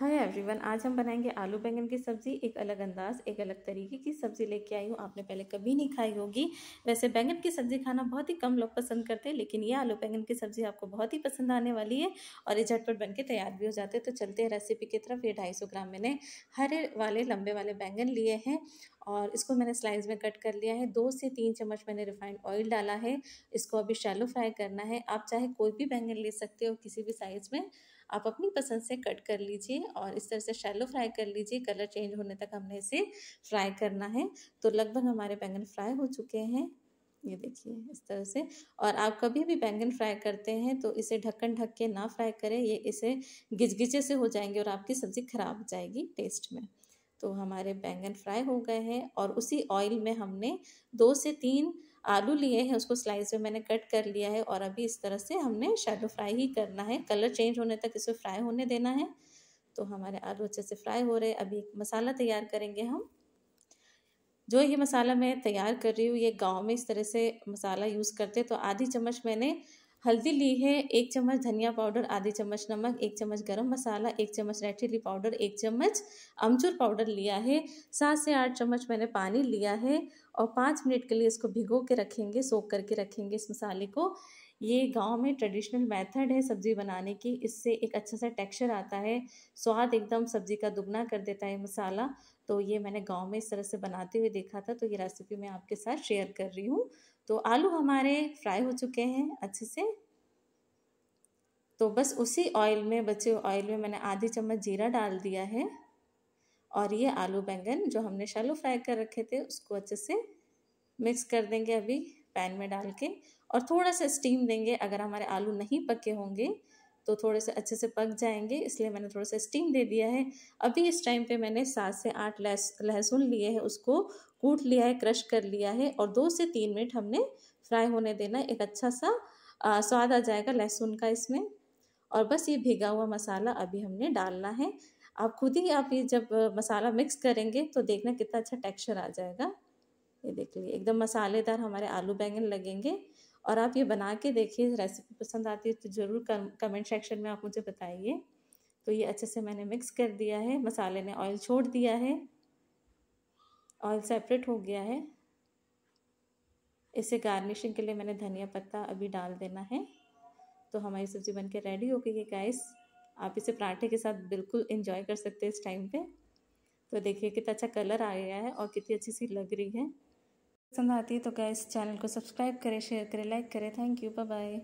hi everyone आज हम बनाएंगे आलू बैंगन की सब्ज़ी एक अलग अंदाज एक अलग तरीके की सब्ज़ी लेके आई हूँ आपने पहले कभी नहीं खाई होगी वैसे बैंगन की सब्ज़ी खाना बहुत ही कम लोग पसंद करते हैं लेकिन ये आलू बैंगन की सब्ज़ी आपको बहुत ही पसंद आने वाली है और ये झटपट बन के तैयार भी हो जाते हैं तो चलते हैं रेसिपी की तरफ ये ढाई ग्राम मैंने हरे वाले लंबे वाले बैंगन लिए हैं और इसको मैंने स्लाइस में कट कर लिया है दो से तीन चम्मच मैंने रिफाइंड ऑयल डाला है इसको अभी शैलो फ्राई करना है आप चाहे कोई भी बैंगन ले सकते हो किसी भी साइज़ में आप अपनी पसंद से कट कर लीजिए और इस तरह से शैलो फ्राई कर लीजिए कलर चेंज होने तक हमने इसे फ्राई करना है तो लगभग हमारे बैंगन फ्राई हो चुके हैं ये देखिए इस तरह से और आप कभी भी बैंगन फ्राई करते हैं तो इसे ढक्कन ढक के ना फ्राई करें ये इसे गिजगिजे से हो जाएंगे और आपकी सब्ज़ी ख़राब हो जाएगी टेस्ट में तो हमारे बैंगन फ्राई हो गए हैं और उसी ऑयल में हमने दो से तीन आलू लिए हैं उसको स्लाइस में मैंने कट कर लिया है और अभी इस तरह से हमने शैलो फ्राई ही करना है कलर चेंज होने तक इसे फ्राई होने देना है तो हमारे आलू अच्छे से फ्राई हो रहे अभी एक मसाला तैयार करेंगे हम जो ये मसाला मैं तैयार कर रही हूँ ये गांव में इस तरह से मसाला यूज़ करते तो आधी चम्मच मैंने हल्दी ली है एक चम्मच धनिया पाउडर आधी चम्मच नमक एक चम्मच गरम मसाला एक चम्मच रेड चिली पाउडर एक चम्मच अमचूर पाउडर लिया है सात से आठ चम्मच मैंने पानी लिया है और पाँच मिनट के लिए इसको भिगो के रखेंगे सोख करके रखेंगे इस मसाले को ये गांव में ट्रेडिशनल मेथड है सब्ज़ी बनाने की इससे एक अच्छा सा टेक्सचर आता है स्वाद एकदम सब्ज़ी का दुगना कर देता है मसाला तो ये मैंने गांव में इस तरह से बनाते हुए देखा था तो ये रेसिपी मैं आपके साथ शेयर कर रही हूँ तो आलू हमारे फ्राई हो चुके हैं अच्छे से तो बस उसी ऑयल में बचे ऑयल में मैंने आधी चम्मच जीरा डाल दिया है और ये आलू बैंगन जो हमने शैलो फ्राई कर रखे थे उसको अच्छे से मिक्स कर देंगे अभी पैन में डाल के और थोड़ा सा स्टीम देंगे अगर हमारे आलू नहीं पके होंगे तो थोड़े से अच्छे से पक जाएंगे इसलिए मैंने थोड़ा सा स्टीम दे दिया है अभी इस टाइम पे मैंने सात से आठ लहसुन लिए है उसको कूट लिया है क्रश कर लिया है और दो से तीन मिनट हमने फ्राई होने देना एक अच्छा सा स्वाद आ जाएगा लहसुन का इसमें और बस ये भीगा हुआ मसाला अभी हमने डालना है आप खुद ही आप ये जब मसाला मिक्स करेंगे तो देखना कितना अच्छा टेक्सचर आ जाएगा ये देख लीजिए एकदम मसालेदार हमारे आलू बैंगन लगेंगे और आप ये बना के देखिए रेसिपी पसंद आती है तो ज़रूर कमेंट सेक्शन में आप मुझे बताइए तो ये अच्छे से मैंने मिक्स कर दिया है मसाले ने ऑयल छोड़ दिया है ऑयल सेपरेट हो गया है इसे गार्निशिंग के लिए मैंने धनिया पत्ता अभी डाल देना है तो हमारी सब्ज़ी बन के रेडी हो गई है गाइस आप इसे पराठे के साथ बिल्कुल इंजॉय कर सकते हैं इस टाइम पे तो देखिए कितना अच्छा कलर आ गया है और कितनी अच्छी सी लग रही है पसंद आती है तो गैस चैनल को सब्सक्राइब करें शेयर करें लाइक करें थैंक यू बाय बाय